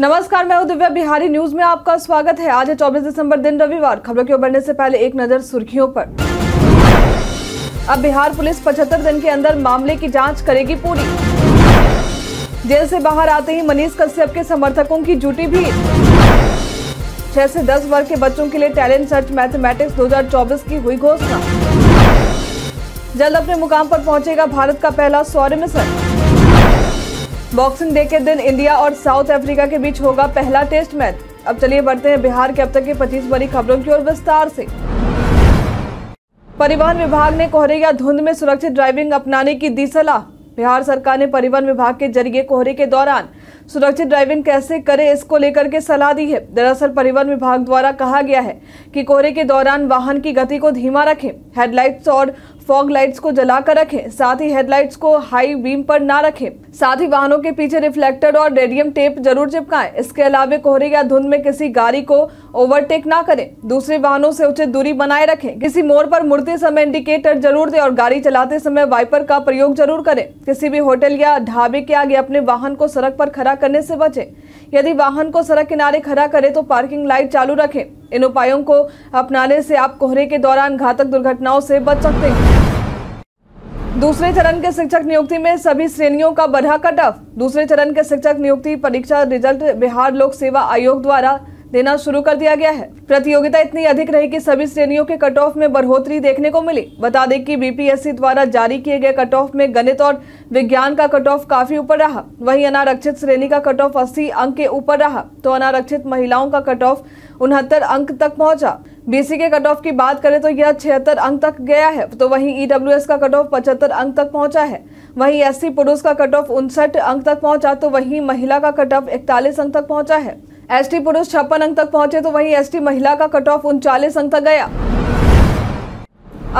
नमस्कार मैं दिव्या बिहारी न्यूज में आपका स्वागत है आज 24 दिसंबर दिन रविवार खबरों की बढ़ने से पहले एक नजर सुर्खियों पर अब बिहार पुलिस 75 दिन के अंदर मामले की जांच करेगी पूरी जेल से बाहर आते ही मनीष कश्यप के समर्थकों की जुटी भीड़ छह से दस वर्ग के बच्चों के लिए टैलेंट सर्च मैथमेटिक्स दो की हुई घोषणा जल्द अपने मुकाम पर पहुंचेगा भारत का पहला सौर्य मिशन बॉक्सिंग डे के दिन इंडिया और साउथ अफ्रीका के बीच होगा पहला टेस्ट मैच अब चलिए बढ़ते हैं बिहार के अब तक की 25 बड़ी खबरों की ओर विस्तार से परिवहन विभाग ने कोहरे या धुंध में सुरक्षित ड्राइविंग अपनाने की दी सलाह बिहार सरकार ने परिवहन विभाग के जरिए कोहरे के दौरान सुरक्षित ड्राइविंग कैसे करें इसको लेकर के सलाह दी है दरअसल परिवहन विभाग द्वारा कहा गया है कि कोहरे के दौरान वाहन की गति को धीमा रखें हेडलाइट्स और फॉग लाइट्स को जलाकर रखें साथ ही हेडलाइट्स को हाई बीम पर ना रखें साथ ही वाहनों के पीछे रिफ्लेक्टर और रेडियम टेप जरूर चिपकाएं इसके अलावा कोहरे या धुंध में किसी गाड़ी को ओवरटेक ना करें दूसरे वाहनों से उचित दूरी बनाए रखें किसी मोड़ पर मुड़ते समय इंडिकेटर जरूर दें और गाड़ी चलाते समय वाइपर का प्रयोग जरूर करें किसी भी होटल या ढाबे के आगे अपने वाहन को सड़क पर खड़ा करने से बचे यदि वाहन को सड़क किनारे खड़ा करें तो पार्किंग लाइट चालू रखें इन उपायों को अपनाने से आप कोहरे के दौरान घातक दुर्घटनाओं से बच सकते हैं दूसरे चरण के शिक्षक नियुक्ति में सभी श्रेणियों का बढ़ा कटअ दूसरे चरण के शिक्षक नियुक्ति परीक्षा रिजल्ट बिहार लोक सेवा आयोग द्वारा देना शुरू कर दिया गया है प्रतियोगिता इतनी अधिक रही कि सभी श्रेणियों के कट ऑफ में बढ़ोतरी देखने को मिली बता दें कि बीपीएससी द्वारा जारी किए गए कट ऑफ में गणित और विज्ञान का कट ऑफ काफी ऊपर रहा वहीं अनारक्षित श्रेणी का कट ऑफ अस्सी अंक के ऊपर रहा तो अनारक्षित महिलाओं का कट ऑफ उनहत्तर अंक तक पहुंचा बीसी के कट ऑफ की बात करें तो यह छिहत्तर अंक तक गया है तो वहीं ईडब्ल्यूएस e का कट ऑफ पचहत्तर अंक तक पहुंचा है वहीं एससी पुरुष का कट ऑफ उनसठ अंक तक पहुंचा तो वहीं महिला का कट ऑफ इकतालीस अंक तक पहुंचा है एसटी पुरुष छप्पन अंक तक पहुंचे तो वहीं एसटी महिला का कट ऑफ उनचालीस अंक तक गया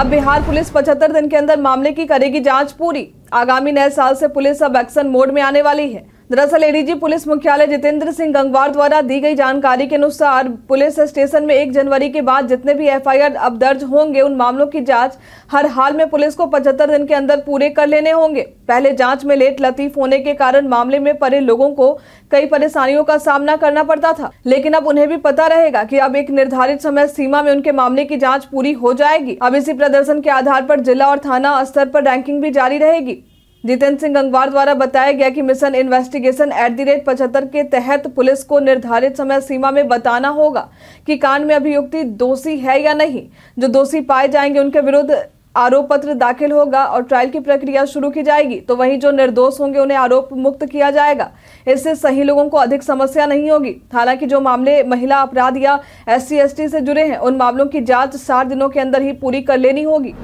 अब बिहार पुलिस 75 दिन के अंदर मामले की करेगी जांच पूरी आगामी नए साल से पुलिस अब एक्शन मोड में आने वाली है दरअसल एडीजी पुलिस मुख्यालय जितेंद्र सिंह गंगवार द्वारा दी गई जानकारी के अनुसार पुलिस स्टेशन में एक जनवरी के बाद जितने भी एफआईआर अब दर्ज होंगे उन मामलों की जांच हर हाल में पुलिस को 75 दिन के अंदर पूरे कर लेने होंगे पहले जांच में लेट लतीफ होने के कारण मामले में पड़े लोगों को कई परेशानियों का सामना करना पड़ता था लेकिन अब उन्हें भी पता रहेगा की अब एक निर्धारित समय सीमा में उनके मामले की जाँच पूरी हो जाएगी अब इसी प्रदर्शन के आधार पर जिला और थाना स्तर पर रैंकिंग भी जारी रहेगी जितेंद्र सिंह गंगवार द्वारा बताया गया कि mission investigation at the rate पचहत्तर के तहत पुलिस को निर्धारित समय सीमा में बताना होगा कि कांड में अभियुक्ति दोषी है या नहीं जो दोषी पाए जाएंगे उनके विरुद्ध आरोप पत्र दाखिल होगा और ट्रायल की प्रक्रिया शुरू की जाएगी तो वहीं जो निर्दोष होंगे उन्हें आरोप मुक्त किया जाएगा इससे सही लोगों को अधिक समस्या नहीं होगी हालांकि जो मामले महिला अपराध या एस सी से जुड़े हैं उन मामलों की जाँच सात दिनों के अंदर ही पूरी कर लेनी होगी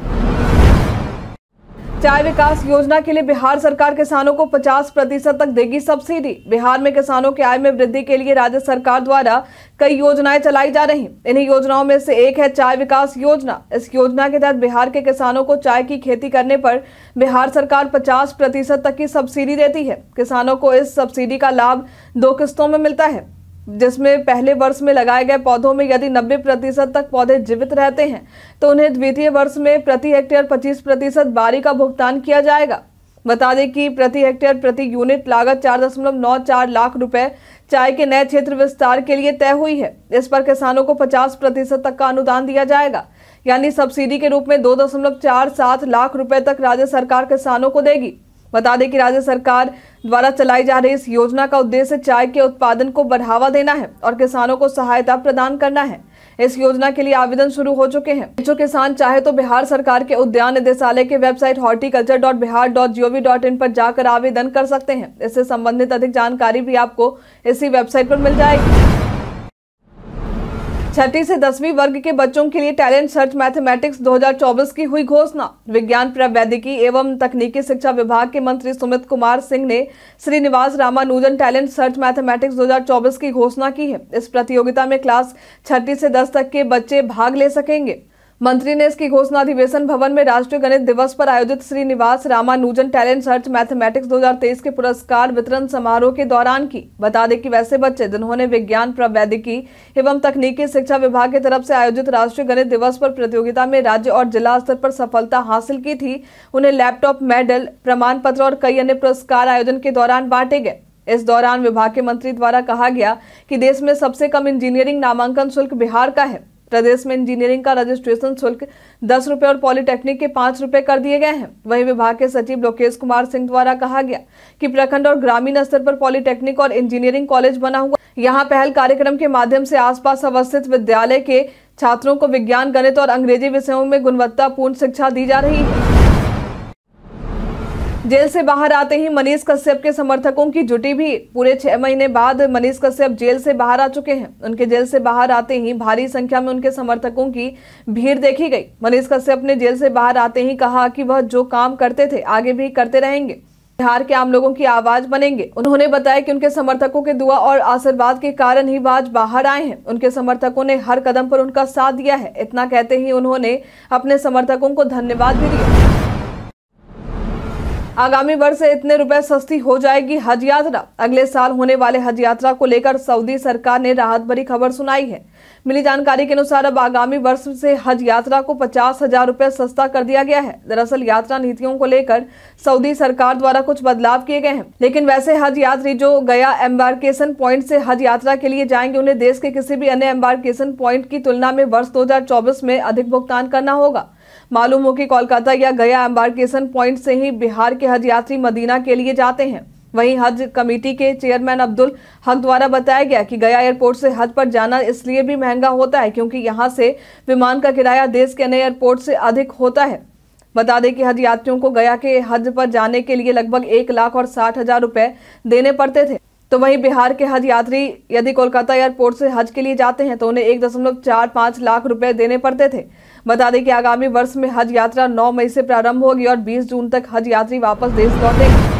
चाय विकास योजना के लिए बिहार सरकार किसानों को 50 प्रतिशत तक देगी सब्सिडी बिहार में किसानों की आय में वृद्धि के लिए राज्य सरकार द्वारा कई योजनाएं चलाई जा रही इन्हीं योजनाओं में से एक है चाय विकास योजना इस योजना के तहत बिहार के किसानों को चाय की खेती करने पर बिहार सरकार 50 प्रतिशत तक की सब्सिडी देती है किसानों को इस सब्सिडी का लाभ दो किस्तों में मिलता है जिसमें पहले वर्ष में लगाए गए पौधों में यदि 90 प्रतिशत तक पौधे जीवित रहते हैं तो उन्हें द्वितीय वर्ष में प्रति हेक्टेयर 25 प्रतिशत बारी का भुगतान किया जाएगा बता दें कि प्रति हेक्टेयर प्रति यूनिट लागत 4.94 लाख रुपए चाय के नए क्षेत्र विस्तार के लिए तय हुई है इस पर किसानों को 50 प्रतिशत तक का अनुदान दिया जाएगा यानी सब्सिडी के रूप में 2.47 लाख रुपए तक राज्य सरकार किसानों को देगी बता दें कि राज्य सरकार द्वारा चलाई जा रही इस योजना का उद्देश्य चाय के उत्पादन को बढ़ावा देना है और किसानों को सहायता प्रदान करना है इस योजना के लिए आवेदन शुरू हो चुके हैं जो किसान चाहे तो बिहार सरकार के उद्यान निदेशालय के website horticulture dot Bihar dot G O V dot in पर जाकर आवेदन कर सकते हैं इससे संबंधित अधिक जानकारी भी आपको इसी वेबसाइट पर मिल जाएगी छठी से दसवीं वर्ग के बच्चों के लिए टैलेंट सर्च मैथमेटिक्स 2024 की हुई घोषणा विज्ञान प्रवैदिकी एवं तकनीकी शिक्षा विभाग के मंत्री सुमित कुमार सिंह ने Srinivasa Ramanujan talent search mathematics 2024 की घोषणा की है इस प्रतियोगिता में क्लास छठी से दस तक के बच्चे भाग ले सकेंगे मंत्री ने इसकी घोषणा अधिवेशन भवन में राष्ट्रीय गणित दिवस पर आयोजित Srinivasa Ramanujan talent search mathematics 2023 के पुरस्कार वितरण समारोह के दौरान की बता दें कि वैसे बच्चे जिन्होंने विज्ञान प्रवैधिकी एवं तकनीकी शिक्षा विभाग की तरफ से आयोजित राष्ट्रीय गणित दिवस पर प्रतियोगिता में राज्य और जिला स्तर पर सफलता हासिल की थी उन्हें लैपटॉप मेडल प्रमाण पत्र और कई अन्य पुरस्कार आयोजन के दौरान बांटे गए इस दौरान विभाग के मंत्री द्वारा कहा गया कि देश में सबसे कम इंजीनियरिंग नामांकन शुल्क बिहार का है प्रदेश में इंजीनियरिंग का रजिस्ट्रेशन शुल्क दस रूपए और पॉलिटेक्निक के पांच रूपए कर दिए गए हैं वहीं विभाग के सचिव लोकेश कुमार सिंह द्वारा कहा गया कि प्रखंड और ग्रामीण स्तर पर पॉलिटेक्निक और इंजीनियरिंग कॉलेज बना हुआ यहाँ पहल कार्यक्रम के माध्यम से आसपास अवस्थित विद्यालय के छात्रों को विज्ञान गणित और अंग्रेजी विषयों में गुणवत्तापूर्ण शिक्षा दी जा रही है जेल से बाहर आते ही मनीष कश्यप के समर्थकों की जुटी भी पूरे छह महीने बाद मनीष कश्यप जेल से बाहर आ चुके हैं उनके जेल से बाहर आते ही भारी संख्या में उनके समर्थकों की भीड़ देखी गई मनीष कश्यप ने जेल से बाहर आते ही कहा कि वह जो काम करते थे आगे भी करते रहेंगे बिहार के आम लोगों की आवाज बनेंगे उन्होंने बताया कि उनके समर्थकों के दुआ और आशीर्वाद के कारण ही आज बाहर आए हैं उनके समर्थकों ने हर कदम पर उनका साथ दिया है इतना कहते ही उन्होंने अपने समर्थकों को धन्यवाद भी दिया आगामी वर्ष इतने रुपए सस्ती हो जाएगी हज यात्रा अगले साल होने वाले हज यात्रा को लेकर सऊदी सरकार ने राहत भरी खबर सुनाई है मिली जानकारी के अनुसार अब आगामी वर्ष से हज यात्रा को पचास हजार रूपए सस्ता कर दिया गया है दरअसल यात्रा नीतियों को लेकर सऊदी सरकार द्वारा कुछ बदलाव किए गए हैं लेकिन वैसे हज यात्री जो गया एम्बार्केशन पॉइंट से हज यात्रा के लिए जाएंगे उन्हें देश के किसी भी अन्य एम्बार्केशन पॉइंट की तुलना में वर्ष दो में अधिक भुगतान करना होगा मालूम हो कि कोलकाता या गया एम्बार्केशन पॉइंट से ही बिहार के हज यात्री मदीना के लिए जाते हैं वहीं हज कमेटी के चेयरमैन अब्दुल हक द्वारा बताया गया कि गया एयरपोर्ट से हज पर जाना इसलिए भी महंगा होता है क्योंकि यहां से विमान का किराया देश के नए एयरपोर्ट से अधिक होता है बता दें कि हज यात्रियों को गया के हज पर जाने के लिए लगभग एक लाख और साठ हजार रुपए देने पड़ते थे तो वहीं बिहार के हज यात्री यदि कोलकाता एयरपोर्ट से हज के लिए जाते हैं तो उन्हें एक दशमलव चार पाँच लाख रुपए देने पड़ते थे बता दें कि आगामी वर्ष में हज यात्रा 9 मई से प्रारंभ होगी और 20 जून तक हज यात्री वापस देश लौटेंगे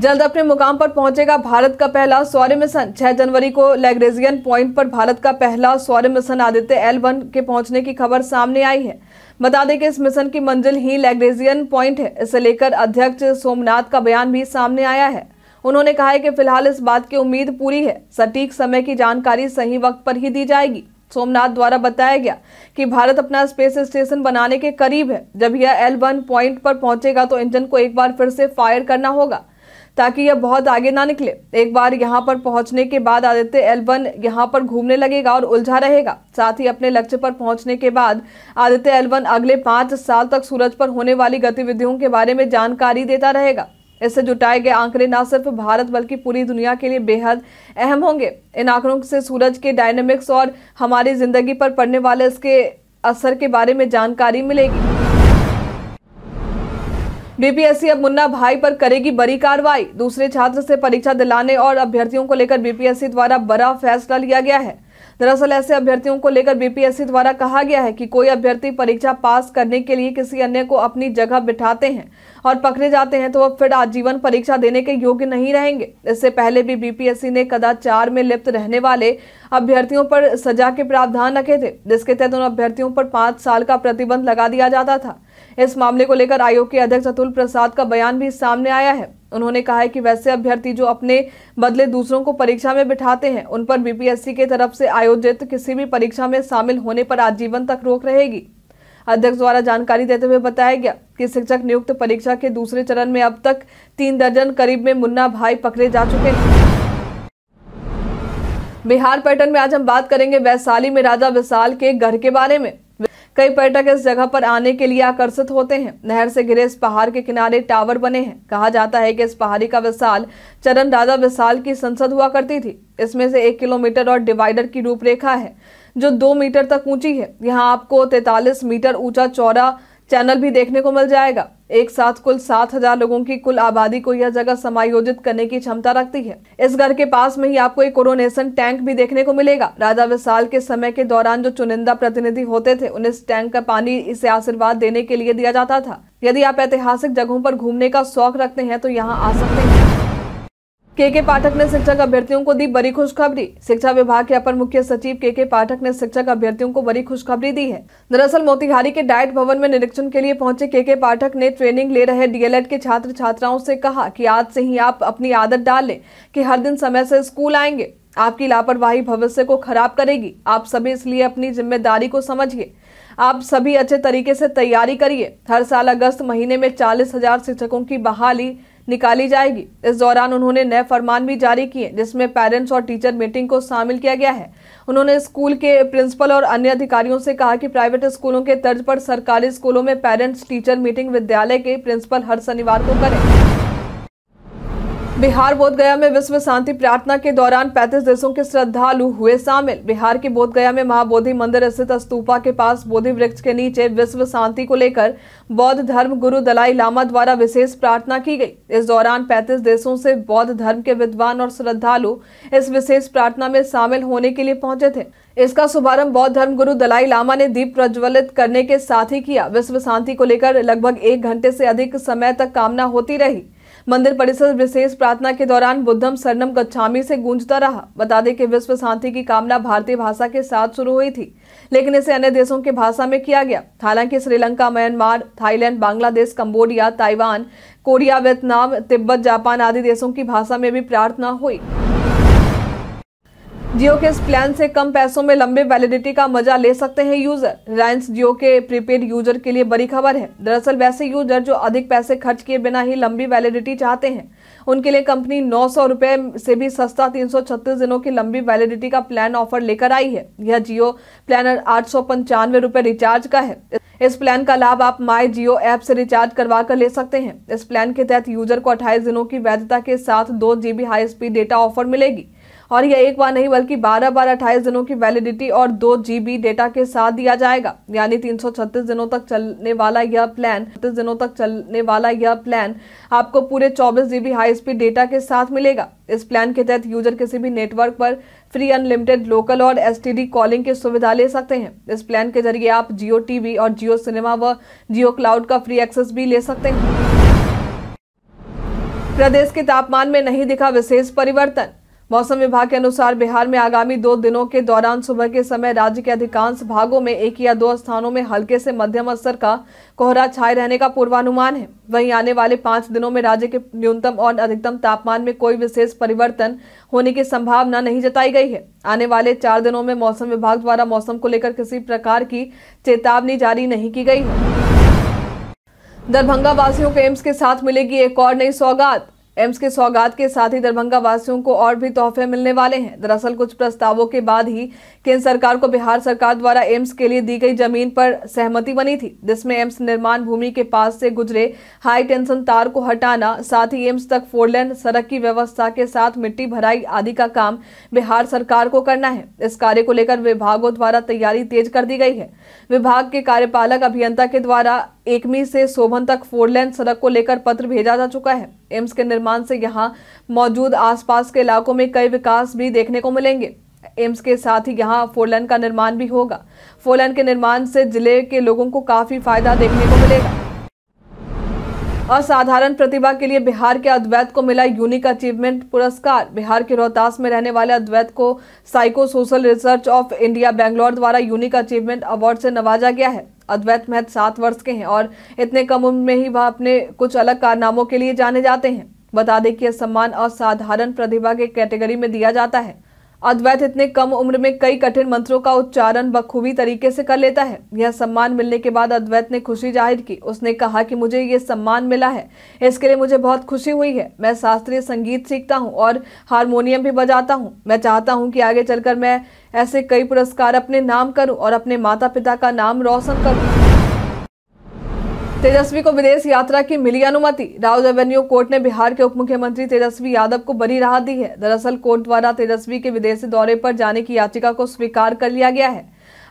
जल्द अपने मुकाम पर पहुंचेगा भारत का पहला सौर्य मिशन 6 जनवरी को लेग्रेजियन पॉइंट पर भारत का पहला सौर्य मिशन आदित्य एल वन के पहुंचने की खबर सामने आई है बता दें कि इस मिशन की मंजिल ही लेग्रेजियन पॉइंट है इसे लेकर अध्यक्ष सोमनाथ का बयान भी सामने आया है उन्होंने कहा है कि फिलहाल इस बात की उम्मीद पूरी है सटीक समय की जानकारी सही वक्त पर ही दी जाएगी सोमनाथ द्वारा बताया गया कि भारत अपना स्पेस स्टेशन बनाने के करीब है जब यह एल वन पॉइंट पर पहुंचेगा तो इंजन को एक बार फिर से फायर करना होगा ताकि यह बहुत आगे ना निकले एक बार यहाँ पर पहुंचने के बाद आदित्य एल वन यहाँ पर घूमने लगेगा और उलझा रहेगा साथ ही अपने लक्ष्य पर पहुंचने के बाद आदित्य एल वन अगले पांच साल तक सूरज पर होने वाली गतिविधियों के बारे में जानकारी देता रहेगा इससे जुटाए गए आंकड़े न सिर्फ भारत बल्कि पूरी दुनिया के लिए बेहद अहम होंगे इन आंकड़ों से सूरज के डायनेमिक्स और हमारी जिंदगी पर पड़ने वाले इसके असर के बारे में जानकारी मिलेगी बीपीएससी अब मुन्ना भाई पर करेगी बड़ी कार्रवाई दूसरे छात्र से परीक्षा दिलाने और अभ्यर्थियों को लेकर बीपीएससी द्वारा बड़ा फैसला लिया गया है दरअसल ऐसे अभ्यर्थियों को लेकर बीपीएससी द्वारा कहा गया है कि कोई अभ्यर्थी परीक्षा पास करने के लिए किसी अन्य को अपनी जगह बिठाते हैं और पकड़े जाते हैं तो वह फिर आजीवन परीक्षा देने के योग्य नहीं रहेंगे इससे पहले भी बीपीएससी ने कदाचार में लिप्त रहने वाले अभ्यर्थियों पर सजा के प्रावधान रखे थे जिसके तहत उन अभ्यर्थियों पर पांच साल का प्रतिबंध लगा दिया जाता था इस मामले को लेकर आयोग के अध्यक्ष अतुल प्रसाद का बयान भी सामने आया है उन्होंने कहा है कि वैसे अभ्यर्थी जो अपने बदले दूसरों को परीक्षा में बिठाते हैं उन पर बीपीएससी के तरफ से आयोजित किसी भी परीक्षा में शामिल होने पर आजीवन तक रोक रहेगी अध्यक्ष द्वारा जानकारी देते हुए बताया गया कि शिक्षक नियुक्त परीक्षा के दूसरे चरण में अब तक तीन दर्जन करीब में मुन्ना भाई पकड़े जा चुके हैं बिहार पैटर्न में आज हम बात करेंगे वैशाली में राजा विशाल के घर के बारे में कई पर्यटक इस जगह पर आने के लिए आकर्षित होते हैं नहर से घिरे इस पहाड़ के किनारे टावर बने हैं कहा जाता है कि इस पहाड़ी का विशाल चरण राजा विशाल की संसद हुआ करती थी इसमें से एक किलोमीटर और डिवाइडर की रूपरेखा है जो दो मीटर तक ऊंची है यहाँ आपको तैतालीस मीटर ऊंचा चौड़ा चैनल भी देखने को मिल जाएगा एक साथ कुल सात हजार लोगों की कुल आबादी को यह जगह समायोजित करने की क्षमता रखती है इस घर के पास में ही आपको एक कोरोनेशन टैंक भी देखने को मिलेगा राजा विशाल के समय के दौरान जो चुनिंदा प्रतिनिधि होते थे उन्हें इस टैंक का पानी इसे आशीर्वाद देने के लिए दिया जाता था यदि आप ऐतिहासिक जगहों पर घूमने का शौक रखते हैं तो यहाँ आ सकते हैं के के पाठक ने शिक्षक अभ्यर्थियों को दी बड़ी खुशखबरी शिक्षा विभाग के अपर मुख्य सचिव के के पाठक ने शिक्षक अभ्यर्थियों को बड़ी खुशखबरी दी है दरअसल मोतिहारी के डाइट भवन में निरीक्षण के लिए पहुंचे के के पाठक ने ट्रेनिंग ले रहे डीएलएड के छात्र छात्राओं से कहा कि आज से ही आप अपनी आदत डाल लें कि हर दिन समय से स्कूल आएंगे आपकी लापरवाही भविष्य को खराब करेगी आप सभी इसलिए अपनी जिम्मेदारी को समझिए आप सभी अच्छे तरीके से तैयारी करिए हर साल अगस्त महीने में चालीस हजार शिक्षकों की बहाली निकाली जाएगी इस दौरान उन्होंने नए फरमान भी जारी किए जिसमें पेरेंट्स और टीचर मीटिंग को शामिल किया गया है उन्होंने स्कूल के प्रिंसिपल और अन्य अधिकारियों से कहा कि प्राइवेट स्कूलों के तर्ज पर सरकारी स्कूलों में पेरेंट्स टीचर मीटिंग विद्यालय के प्रिंसिपल हर शनिवार को करें बिहार बोधगया में विश्व शांति प्रार्थना के दौरान 35 देशों के श्रद्धालु हुए शामिल बिहार के बोधगया में महाबोधि मंदिर स्थित स्तूपा के पास बोधि वृक्ष के नीचे विश्व शांति को लेकर बौद्ध धर्म गुरु दलाई लामा द्वारा विशेष प्रार्थना की गई इस दौरान 35 देशों से बौद्ध धर्म के विद्वान और श्रद्धालु इस विशेष प्रार्थना में शामिल होने के लिए पहुंचे थे इसका शुभारंभ बौद्ध धर्म गुरु दलाई लामा ने दीप प्रज्वलित करने के साथ ही किया विश्व शांति को लेकर लगभग एक घंटे से अधिक समय तक कामना होती रही मंदिर परिसर विशेष प्रार्थना के दौरान बुद्धम सरनम गच्छामी से गूंजता रहा बता दें कि विश्व शांति की कामना भारतीय भाषा के साथ शुरू हुई थी लेकिन इसे अन्य देशों के भाषा में किया गया हालांकि Sri Lanka Myanmar Thailand Bangladesh Cambodia Taiwan Korea Vietnam Tibet Japan आदि देशों की भाषा में भी प्रार्थना हुई जियो के इस प्लान से कम पैसों में लंबे वैलिडिटी का मजा ले सकते हैं यूजर रिलायंस जियो के प्रीपेड यूजर के लिए बड़ी खबर है दरअसल वैसे यूजर जो अधिक पैसे खर्च किए बिना ही लंबी वैलिडिटी चाहते हैं उनके लिए कंपनी नौ सौ से भी सस्ता 336 दिनों की लंबी वैलिडिटी का प्लान ऑफर लेकर आई है यह जियो प्लानर आठ सौ रिचार्ज का है इस प्लान का लाभ आप माई जियो ऐप से रिचार्ज करवा कर ले सकते हैं इस प्लान के तहत यूजर को अट्ठाईस दिनों की वैधता के साथ दो GB high speed data offer मिलेगी और यह एक बार नहीं बल्कि बारह बारह अट्ठाईस दिनों की वैलिडिटी और दो जीबी डेटा के साथ दिया जाएगा यानी 336 दिनों तक चलने वाला यह प्लान छत्तीस दिनों तक चलने वाला यह प्लान आपको पूरे चौबीस जीबी हाई स्पीड डेटा के साथ मिलेगा इस प्लान के तहत यूजर किसी भी नेटवर्क पर फ्री अनलिमिटेड लोकल और एसटीडी कॉलिंग की सुविधा ले सकते हैं इस प्लान के जरिए आप जियो टीवी और जियो सिनेमा व जियो क्लाउड का फ्री एक्सेस भी ले सकते हैं प्रदेश के तापमान में नहीं दिखा विशेष परिवर्तन मौसम विभाग के अनुसार बिहार में आगामी दो दिनों के दौरान सुबह के समय राज्य के अधिकांश भागों में एक या दो स्थानों में हल्के से मध्यम असर का कोहरा छाए रहने का पूर्वानुमान है वहीं आने वाले पांच दिनों में राज्य के न्यूनतम और अधिकतम तापमान में कोई विशेष परिवर्तन होने की संभावना नहीं जताई गई है आने वाले चार दिनों में मौसम विभाग द्वारा मौसम को लेकर किसी प्रकार की चेतावनी जारी नहीं की गई है दरभंगा वासियों को एम्स के साथ मिलेगी एक और नई सौगात एम्स के सौगात के साथ ही दरभंगा वासियों को और भी तोहफे मिलने वाले हैं दरअसल कुछ प्रस्तावों के बाद ही केंद्र सरकार को बिहार सरकार द्वारा एम्स के लिए दी गई जमीन पर सहमति बनी थी जिसमें एम्स निर्माण भूमि के पास से गुजरे हाई टेंशन तार को हटाना साथ ही एम्स तक फोरलेन सड़क की व्यवस्था के साथ मिट्टी भराई आदि का काम बिहार सरकार को करना है इस कार्य को लेकर विभागों द्वारा तैयारी तेज कर दी गई है विभाग के कार्यपालक अभियंता के द्वारा एकमी से शोभन तक फोरलेन सड़क को लेकर पत्र भेजा जा चुका है एम्स के निर्माण निर्माण से यहाँ मौजूद आसपास के इलाकों में कई विकास भी देखने को मिलेंगे एम्स के साथ ही यहाँ फोरलन का निर्माण भी होगा फोरलन के निर्माण से जिले के लोगों को काफ़ी फायदा देखने को मिलेगा असाधारण प्रतिभा के लिए बिहार के अद्वैत को मिला यूनिक अचीवमेंट पुरस्कार बिहार के रोहतास में रहने वाले अद्वैत को psycho social research of India Bangalore द्वारा यूनिक अचीवमेंट अवार्ड से नवाजा गया है अद्वैत महत सात वर्ष के हैं और इतने कम उम्र में ही वह अपने कुछ अलग कारनामों के लिए जाने जाते हैं बता दें कि यह सम्मान असाधारण प्रतिभा के कैटेगरी में दिया जाता है अद्वैत इतने कम उम्र में कई कठिन मंत्रों का उच्चारण बखूबी तरीके से कर लेता है यह सम्मान मिलने के बाद अद्वैत ने खुशी जाहिर की उसने कहा कि मुझे ये सम्मान मिला है इसके लिए मुझे बहुत खुशी हुई है मैं शास्त्रीय संगीत सीखता हूँ और हारमोनियम भी बजाता हूँ मैं चाहता हूँ कि आगे चलकर मैं ऐसे कई पुरस्कार अपने नाम करूँ और अपने माता पिता का नाम रोशन करूँ तेजस्वी को विदेश यात्रा की मिली अनुमति राउज एवेन्यू कोर्ट ने बिहार के उप मुख्यमंत्री तेजस्वी यादव को बड़ी राहत दी है दरअसल कोर्ट द्वारा तेजस्वी के विदेशी दौरे पर जाने की याचिका को स्वीकार कर लिया गया है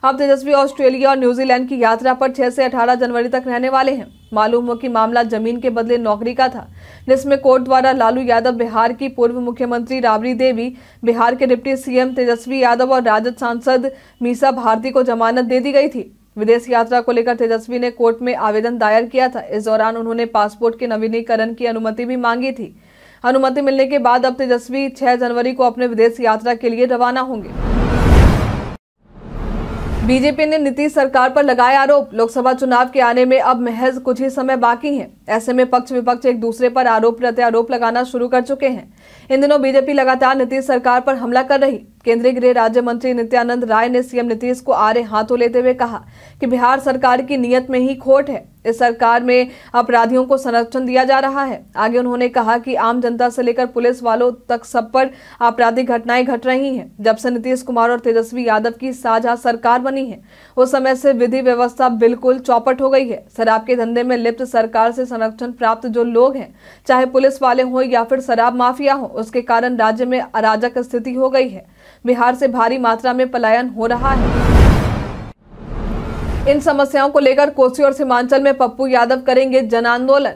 अब तेजस्वी ऑस्ट्रेलिया और न्यूजीलैंड की यात्रा पर 6 से 18 जनवरी तक रहने वाले हैं मालूम हो कि मामला जमीन के बदले नौकरी का था जिसमें कोर्ट द्वारा लालू यादव बिहार की पूर्व मुख्यमंत्री राबड़ी देवी बिहार के डिप्टी सीएम तेजस्वी यादव और राजद सांसद मीसा भारती को जमानत दे दी गई थी विदेश यात्रा को लेकर तेजस्वी ने कोर्ट में आवेदन दायर किया था इस दौरान उन्होंने पासपोर्ट के नवीनीकरण की अनुमति भी मांगी थी अनुमति मिलने के बाद अब तेजस्वी 6 जनवरी को अपने विदेश यात्रा के लिए रवाना होंगे बीजेपी ने नीतीश सरकार पर लगाए आरोप लोकसभा चुनाव के आने में अब महज कुछ ही समय बाकी है ऐसे में पक्ष विपक्ष एक दूसरे पर आरोप प्रत्यारोप लगाना शुरू कर चुके हैं इन दिनों बीजेपी लगातार नीतीश सरकार पर हमला कर रही केंद्रीय गृह राज्य मंत्री नित्यानंद राय ने सीएम नीतीश को आरे हाथों लेते हुए कहा कि बिहार सरकार की नीयत में ही खोट है इस सरकार में अपराधियों को संरक्षण दिया जा रहा है आगे उन्होंने कहा कि आम जनता से लेकर पुलिस वालों तक सब पर आपराधिक घटनाएं घट रही हैं जब से नीतीश कुमार और तेजस्वी यादव की साझा सरकार बनी है उस समय से विधि व्यवस्था बिल्कुल चौपट हो गई है शराब के धंधे में लिप्त सरकार से संरक्षण प्राप्त जो लोग हैं चाहे पुलिस वाले हों या फिर शराब माफिया हो उसके कारण राज्य में अराजक स्थिति हो गई है बिहार से भारी मात्रा में पलायन हो रहा है इन समस्याओं को लेकर कोसी और सीमांचल में पप्पू यादव करेंगे जन आंदोलन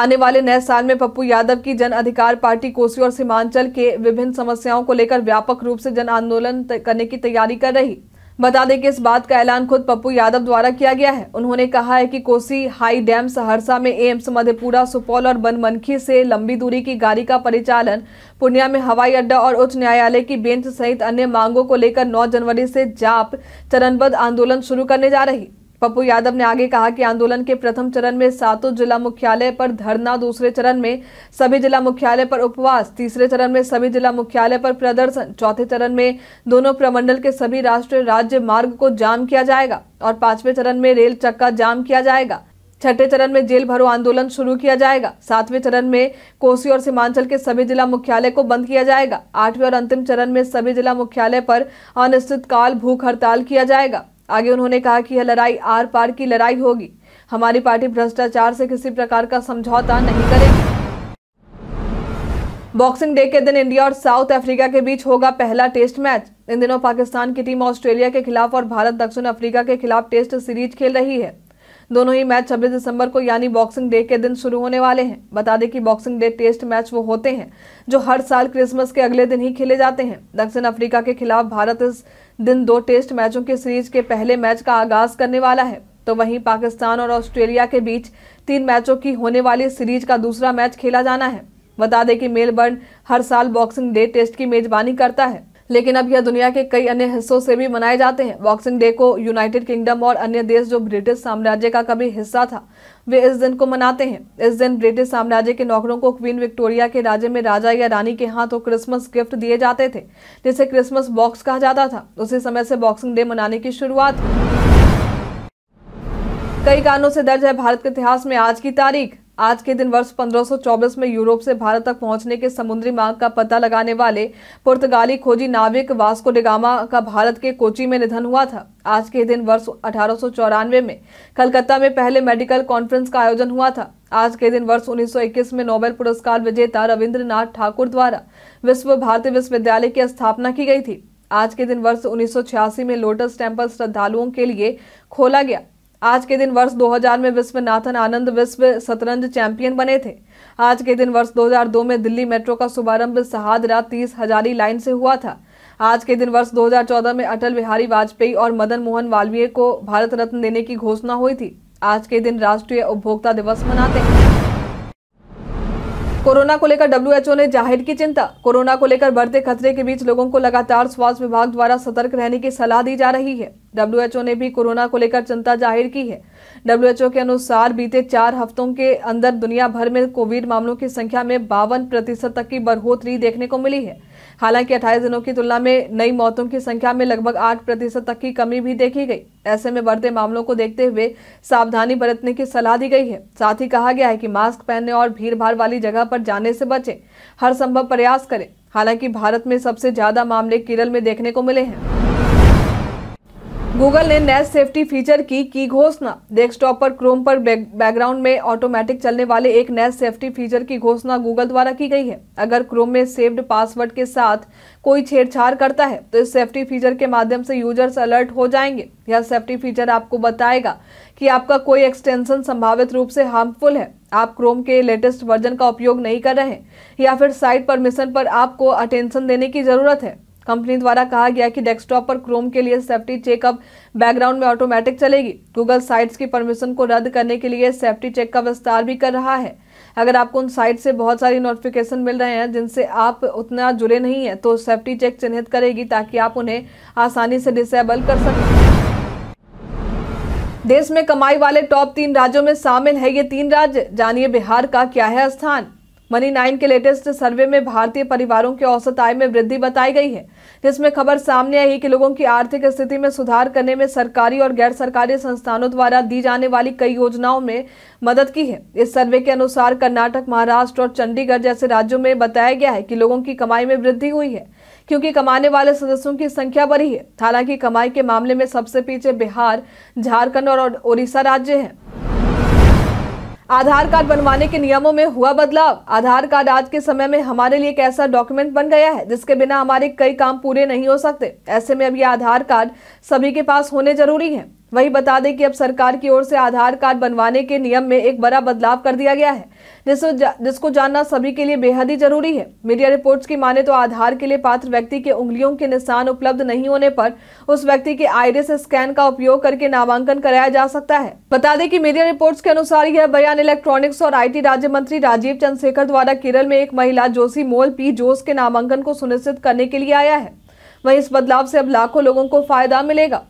आने वाले नए साल में पप्पू यादव की जन अधिकार पार्टी कोसी और सीमांचल के विभिन्न समस्याओं को लेकर व्यापक रूप से जन आंदोलन करने की तैयारी कर रही बता दें कि इस बात का ऐलान खुद पप्पू यादव द्वारा किया गया है उन्होंने कहा है कि कोसी हाई डैम सहरसा में एम्स मधेपुरा सुपौल और बनमनखी से लंबी दूरी की गाड़ी का परिचालन पूर्णिया में हवाई अड्डा और उच्च न्यायालय की बेंच सहित अन्य मांगों को लेकर 9 जनवरी से जाप चरणबद्ध आंदोलन शुरू करने जा रही पप्पू यादव ने आगे कहा कि आंदोलन के प्रथम चरण में सातों जिला मुख्यालय पर धरना दूसरे चरण में सभी जिला मुख्यालय पर उपवास तीसरे चरण में सभी जिला मुख्यालय पर प्रदर्शन चौथे चरण में दोनों प्रमंडल के सभी राष्ट्रीय राज्य मार्ग को जाम किया जाएगा और पांचवें चरण में रेल चक्का जाम किया जाएगा छठे चरण में जेल भरो आंदोलन शुरू किया जाएगा सातवें चरण में कोसी और सीमांचल के सभी जिला मुख्यालय को बंद किया जाएगा आठवें और अंतिम चरण में सभी जिला मुख्यालय पर अनिश्चितकाल भूख हड़ताल किया जाएगा आगे उन्होंने कहा कि यह लड़ाई आर पार की लड़ाई होगी हमारी पार्टी भ्रष्टाचार से किसी प्रकार का समझौता नहीं करेगी बॉक्सिंग डे के दिन इंडिया और साउथ अफ्रीका के बीच होगा पहला टेस्ट मैच इन दिनों पाकिस्तान की टीम ऑस्ट्रेलिया के खिलाफ और भारत दक्षिण अफ्रीका के खिलाफ टेस्ट सीरीज खेल रही है दोनों ही मैच छब्बीस दिसंबर को यानी बॉक्सिंग डे के दिन शुरू होने वाले हैं बता दें कि बॉक्सिंग डे टेस्ट मैच वो होते हैं जो हर साल क्रिसमस के अगले दिन ही खेले जाते हैं दक्षिण अफ्रीका के खिलाफ भारत इस दिन दो टेस्ट मैचों की सीरीज के पहले मैच का आगाज करने वाला है तो वहीं पाकिस्तान और ऑस्ट्रेलिया के बीच तीन मैचों की होने वाली सीरीज का दूसरा मैच खेला जाना है बता दें कि मेलबर्न हर साल बॉक्सिंग डे टेस्ट की मेजबानी करता है लेकिन अब यह दुनिया के कई अन्य हिस्सों से भी मनाए जाते हैं बॉक्सिंग डे को यूनाइटेड किंगडम और अन्य देश जो ब्रिटिश साम्राज्य का कभी हिस्सा था वे इस दिन को मनाते हैं इस दिन ब्रिटिश साम्राज्य के नौकरों को क्वीन विक्टोरिया के राज्य में राजा या रानी के हाथों तो क्रिसमस गिफ्ट दिए जाते थे जिसे क्रिसमस बॉक्स कहा जाता था उसी समय से बॉक्सिंग डे मनाने की शुरुआत कई कारणों से दर्ज है भारत के इतिहास में आज की तारीख आज के दिन वर्ष 1524 में यूरोप से भारत तक पहुंचने के समुद्री मार्ग का पता लगाने वाले पुर्तगाली खोजी नाविक वास्को डिगामा का भारत के कोची में निधन हुआ था आज के दिन वर्ष अठारह में कलकत्ता में पहले मेडिकल कॉन्फ्रेंस का आयोजन हुआ था आज के दिन वर्ष 1921 में नोबेल पुरस्कार विजेता रविंद्रनाथ ठाकुर द्वारा विश्व भारती विश्वविद्यालय की स्थापना की गई थी आज के दिन वर्ष 1986 में लोटस टेम्पल श्रद्धालुओं के लिए खोला गया आज के दिन वर्ष 2000 में विश्वनाथन आनंद विश्व शतरंज चैंपियन बने थे आज के दिन वर्ष 2002 में दिल्ली मेट्रो का शुभारंभ सहादरा तीस हजारी लाइन से हुआ था आज के दिन वर्ष 2014 में अटल बिहारी वाजपेयी और मदन मोहन मालवीय को भारत रत्न देने की घोषणा हुई थी आज के दिन राष्ट्रीय उपभोक्ता दिवस मनाते हैं कोरोना को लेकर डब्ल्यूएचओ ने जाहिर की चिंता कोरोना को लेकर बढ़ते खतरे के बीच लोगों को लगातार स्वास्थ्य विभाग द्वारा सतर्क रहने की सलाह दी जा रही है डब्ल्यूएचओ ने भी कोरोना को लेकर चिंता जाहिर की है डब्ल्यूएचओ के अनुसार बीते चार हफ्तों के अंदर दुनिया भर में कोविड मामलों की संख्या में बावन प्रतिशत तक की बढ़ोतरी देखने को मिली है हालांकि अट्ठाईस दिनों की तुलना में नई मौतों की संख्या में लगभग आठ प्रतिशत तक की कमी भी देखी गई ऐसे में बढ़ते मामलों को देखते हुए सावधानी बरतने की सलाह दी गई है साथ ही कहा गया है कि मास्क पहनने और भीड़भाड़ वाली जगह पर जाने से बचें हर संभव प्रयास करें हालांकि भारत में सबसे ज्यादा मामले केरल में देखने को मिले हैं गूगल ने नेस सेफ्टी फीचर की की घोषणा डेस्कटॉप पर क्रोम पर बैकग्राउंड में ऑटोमेटिक चलने वाले एक नेस्ट सेफ्टी फीचर की घोषणा गूगल द्वारा की गई है अगर क्रोम में सेव्ड पासवर्ड के साथ कोई छेड़छाड़ करता है तो इस सेफ्टी फीचर के माध्यम से यूजर्स अलर्ट हो जाएंगे यह सेफ्टी फीचर आपको बताएगा कि आपका कोई एक्सटेंशन संभावित रूप से हार्मफुल है आप क्रोम के लेटेस्ट वर्जन का उपयोग नहीं कर रहे हैं या फिर साइट परमिशन पर आपको अटेंशन देने की जरूरत है कंपनी द्वारा कहा गया कि डेस्कटॉप पर क्रोम के लिए सेफ्टी चेकअप बैकग्राउंड में ऑटोमेटिक चलेगी गूगल साइट्स की परमिशन को रद्द करने के लिए सेफ्टी चेक का विस्तार भी कर रहा है अगर आपको उन साइट से बहुत सारी नोटिफिकेशन मिल रहे हैं जिनसे आप उतना जुड़े नहीं हैं तो सेफ्टी चेक चिन्हित करेगी ताकि आप उन्हें आसानी से डिसेबल कर सकें देश में कमाई वाले टॉप तीन राज्यों में शामिल है ये तीन राज्य जानिए बिहार का क्या है स्थान मनी नाइन के लेटेस्ट सर्वे में भारतीय परिवारों की औसत आय में वृद्धि बताई गई है जिसमें खबर सामने आई कि लोगों की आर्थिक स्थिति में सुधार करने में सरकारी और गैर सरकारी संस्थानों द्वारा दी जाने वाली कई योजनाओं में मदद की है इस सर्वे के अनुसार कर्नाटक महाराष्ट्र और चंडीगढ़ जैसे राज्यों में बताया गया है कि लोगों की कमाई में वृद्धि हुई है क्योंकि कमाने वाले सदस्यों की संख्या बढ़ी है हालांकि कमाई के मामले में सबसे पीछे बिहार झारखंड और उड़ीसा राज्य हैं आधार कार्ड बनवाने के नियमों में हुआ बदलाव आधार कार्ड आज के समय में हमारे लिए एक ऐसा डॉक्यूमेंट बन गया है जिसके बिना हमारे कई काम पूरे नहीं हो सकते ऐसे में अब यह आधार कार्ड सभी के पास होने जरूरी है वहीं बता दें कि अब सरकार की ओर से आधार कार्ड बनवाने के नियम में एक बड़ा बदलाव कर दिया गया है जिसको जा, जिसको जानना सभी के लिए बेहद ही जरूरी है मीडिया रिपोर्ट्स की माने तो आधार के लिए पात्र व्यक्ति के उंगलियों के निशान उपलब्ध नहीं होने पर उस व्यक्ति के से स्कैन का उपयोग करके नामांकन कराया जा सकता है बता दें कि मीडिया रिपोर्ट्स के अनुसार यह बयान इलेक्ट्रॉनिक्स और आईटी राज्य मंत्री राजीव चंद्रशेखर द्वारा केरल में एक महिला जोशी मोल पी जोश के नामांकन को सुनिश्चित करने के लिए आया है वही इस बदलाव से अब लाखों लोगों को फायदा मिलेगा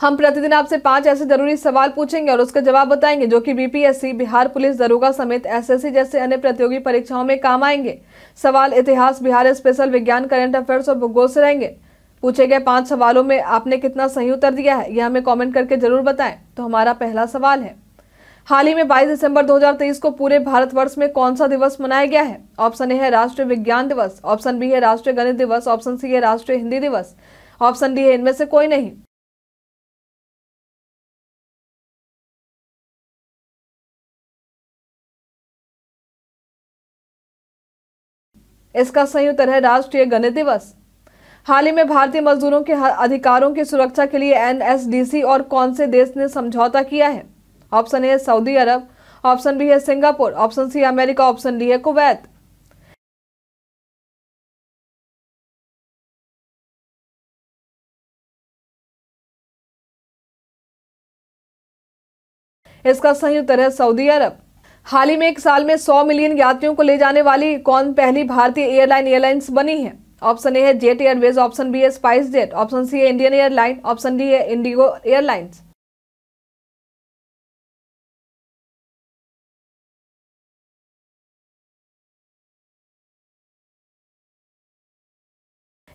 हम प्रतिदिन आपसे पांच ऐसे जरूरी सवाल पूछेंगे और उसका जवाब बताएंगे जो कि बीपीएससी बिहार पुलिस दरोगा समेत एसएससी जैसे अन्य प्रतियोगी परीक्षाओं में काम आएंगे सवाल इतिहास बिहार स्पेशल विज्ञान करंट अफेयर्स और भूगोल से रहेंगे पूछे गए पांच सवालों में आपने कितना सही उत्तर दिया है यह हमें कॉमेंट करके जरूर बताएं तो हमारा पहला सवाल है हाल ही में बाईस दिसंबर दो को पूरे भारतवर्ष में कौन सा दिवस मनाया गया है ऑप्शन ए है राष्ट्रीय विज्ञान दिवस ऑप्शन बी है राष्ट्रीय गणित दिवस ऑप्शन सी है राष्ट्रीय हिंदी दिवस ऑप्शन डी है इनमें से कोई नहीं इसका संयुक्त है राष्ट्रीय गणित दिवस हाल ही में भारतीय मजदूरों के अधिकारों की सुरक्षा के लिए एनएसडीसी और कौन से देश ने समझौता किया है ऑप्शन ए सऊदी अरब ऑप्शन बी है Singapore option C America option D है कुवैत इसका संयुक्त है सऊदी अरब हाल ही में एक साल में 100 मिलियन यात्रियों को ले जाने वाली कौन पहली भारतीय एयरलाइन एयरलाइंस बनी है ऑप्शन ए है जेट एयरवेज ऑप्शन बी है स्पाइस जेट ऑप्शन सी है इंडियन एयरलाइन ऑप्शन डी है इंडिगो एयरलाइंस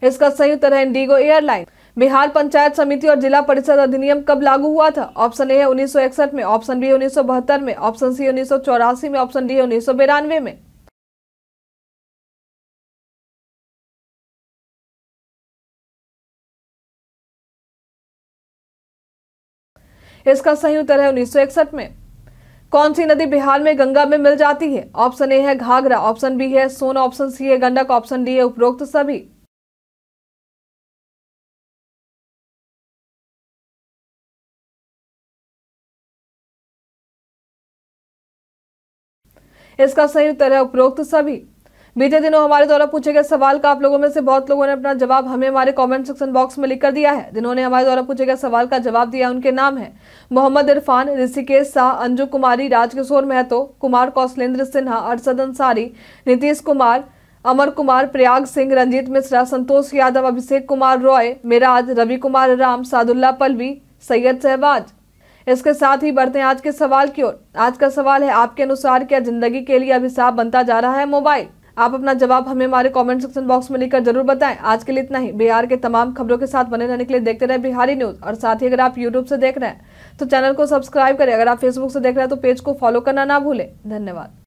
इसका सही उत्तर है इंडिगो एयरलाइन बिहार पंचायत समिति और जिला परिषद अधिनियम कब लागू हुआ था ऑप्शन ए है उन्नीस में ऑप्शन बी उन्नीस में ऑप्शन सी उन्नीस में ऑप्शन डी है उन्नीस में इसका सही उत्तर है उन्नीस में कौन सी नदी बिहार में गंगा में मिल जाती है ऑप्शन ए है घाघरा ऑप्शन बी है सोन ऑप्शन सी है गंडक ऑप्शन डी है उपरोक्त सभी इसका सही उत्तर है उपरोक्त सभी बीते दिनों हमारे द्वारा पूछे गए सवाल का आप लोगों में से बहुत लोगों ने अपना जवाब हमें हमारे कमेंट सेक्शन बॉक्स में लिख कर दिया है जिन्होंने हमारे द्वारा पूछे गए सवाल का जवाब दिया उनके नाम है मोहम्मद इरफान ऋषिकेश शाह अंजू कुमारी राजकिशोर महतो कुमार कौशलेंद्र सिन्हा अरसद अंसारी नीतीश कुमार अमर कुमार प्रयाग सिंह रंजीत मिश्रा संतोष यादव अभिषेक कुमार रॉय मिराज रवि कुमार राम सादुल्ला पलवी सैयद शहबाज इसके साथ ही बढ़ते हैं आज के सवाल की ओर आज का सवाल है आपके अनुसार क्या जिंदगी के लिए अभिशाप बनता जा रहा है मोबाइल आप अपना जवाब हमें हमारे कमेंट सेक्शन बॉक्स में लिखकर जरूर बताएं आज के लिए इतना ही बिहार के तमाम खबरों के साथ बने रहने के लिए देखते रहे बिहारी न्यूज और साथ ही अगर आप यूट्यूब से देख रहे हैं तो चैनल को सब्सक्राइब करें अगर आप फेसबुक से देख रहे हैं तो पेज को फॉलो करना ना भूलें धन्यवाद